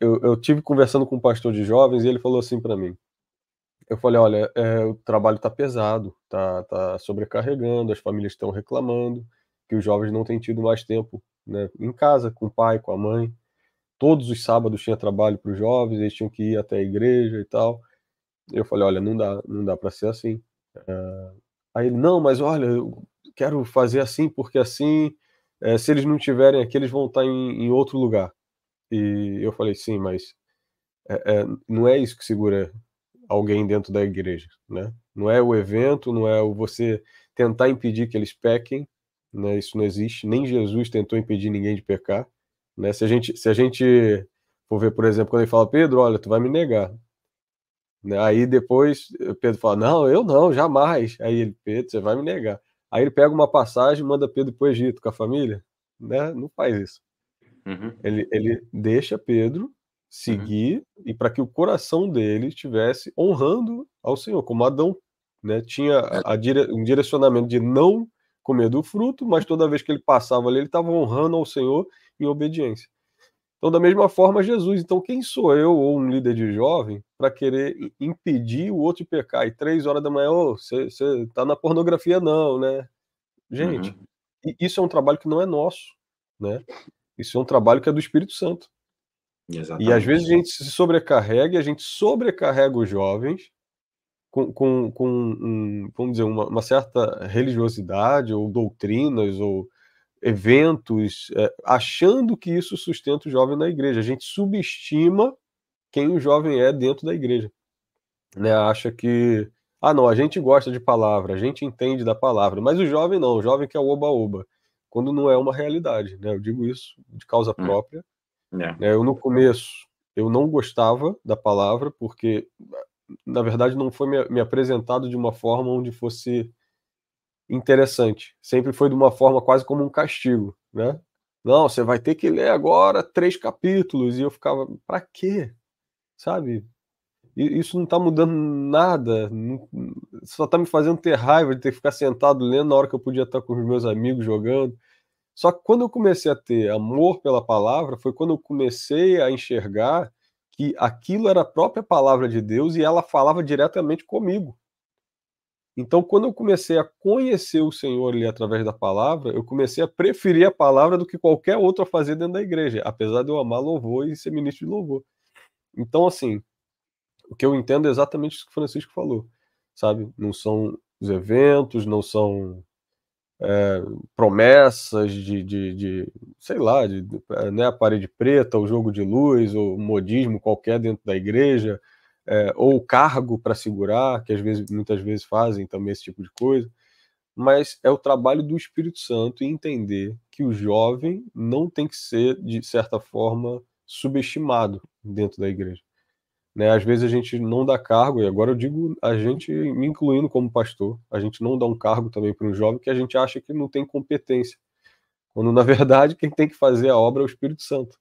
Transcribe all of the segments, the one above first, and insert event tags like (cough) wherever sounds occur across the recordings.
eu, eu tive conversando com um pastor de jovens e ele falou assim para mim. Eu falei, olha, é, o trabalho está pesado, tá, tá sobrecarregando, as famílias estão reclamando que os jovens não têm tido mais tempo, né, em casa, com o pai, com a mãe. Todos os sábados tinha trabalho para os jovens, eles tinham que ir até a igreja e tal. Eu falei, olha, não dá, não dá para ser assim. É... Aí ele, não, mas olha, eu quero fazer assim porque assim, é, se eles não tiverem aqui, eles vão estar tá em, em outro lugar. E eu falei, sim, mas é, é, não é isso que segura alguém dentro da igreja, né? Não é o evento, não é o você tentar impedir que eles pequem, né? Isso não existe. Nem Jesus tentou impedir ninguém de pecar, né? Se a gente, se a gente for ver, por exemplo, quando ele fala Pedro, olha, tu vai me negar, né? Aí depois eh, Pedro fala, não, eu não, jamais. Aí ele, Pedro, você vai me negar. Aí ele pega uma passagem, e manda Pedro para o Egito com a família, né? Não faz isso. Uhum. Ele, ele deixa Pedro uhum. seguir uhum. e para que o coração dele estivesse honrando ao Senhor, como Adão né? Tinha é. a, dire, um direcionamento de não comer do fruto, mas uhum. toda vez que ele passava ali, ele estava honrando ao Senhor em obediência. Então, da mesma forma, Jesus. Então, quem sou eu ou um líder de jovem para querer impedir o outro de pecar? E três horas da manhã, você oh, está na pornografia, não, né? Gente, uhum. isso é um trabalho que não é nosso, né? Isso é um trabalho que é do Espírito Santo. Exatamente. E às vezes a gente se sobrecarrega e a gente sobrecarrega os jovens com, com, com um, vamos dizer, uma, uma, certa religiosidade ou doutrinas ou eventos, é, achando que isso sustenta o jovem na igreja. A gente subestima quem o jovem é dentro da igreja. Né? Acha que, ah, não, a gente gosta de palavra, a gente entende da palavra, mas o jovem não, o jovem que é o oba-oba quando não é uma realidade, né? Eu digo isso de causa hum. própria. É. Né? Eu no começo eu não gostava da palavra porque na verdade não foi me, me apresentado de uma forma onde fosse interessante. Sempre foi de uma forma quase como um castigo, né? Não, você vai ter que ler agora três capítulos e eu ficava, para quê? Sabe? Isso não está mudando nada, só tá me fazendo ter raiva de ter que ficar sentado lendo na hora que eu podia estar com os meus amigos jogando. Só que quando eu comecei a ter amor pela palavra, foi quando eu comecei a enxergar que aquilo era a própria palavra de Deus e ela falava diretamente comigo. Então, quando eu comecei a conhecer o Senhor ali através da palavra, eu comecei a preferir a palavra do que qualquer outro a fazer dentro da igreja, apesar de eu amar louvor e ser ministro de louvor. Então, assim, o que eu entendo é exatamente isso que o Francisco falou sabe? Não são os eventos, não são é, promessas de, de, de, sei lá, de, né, a parede preta, o jogo de luz, ou modismo qualquer dentro da igreja, é, ou cargo para segurar, que às vezes, muitas vezes fazem também esse tipo de coisa. Mas é o trabalho do Espírito Santo entender que o jovem não tem que ser, de certa forma, subestimado dentro da igreja. Né? Às vezes a gente não dá cargo, e agora eu digo a gente, me incluindo como pastor, a gente não dá um cargo também para um jovem que a gente acha que não tem competência. Quando, na (laughs) verdade, quem tem que fazer a obra é o Espírito Santo.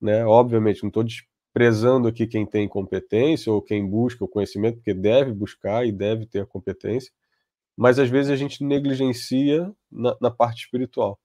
Né? Obviamente, não estou desprezando aqui quem tem competência ou quem busca o conhecimento, porque deve buscar e deve ter a competência, mas às vezes a gente negligencia na, na parte espiritual.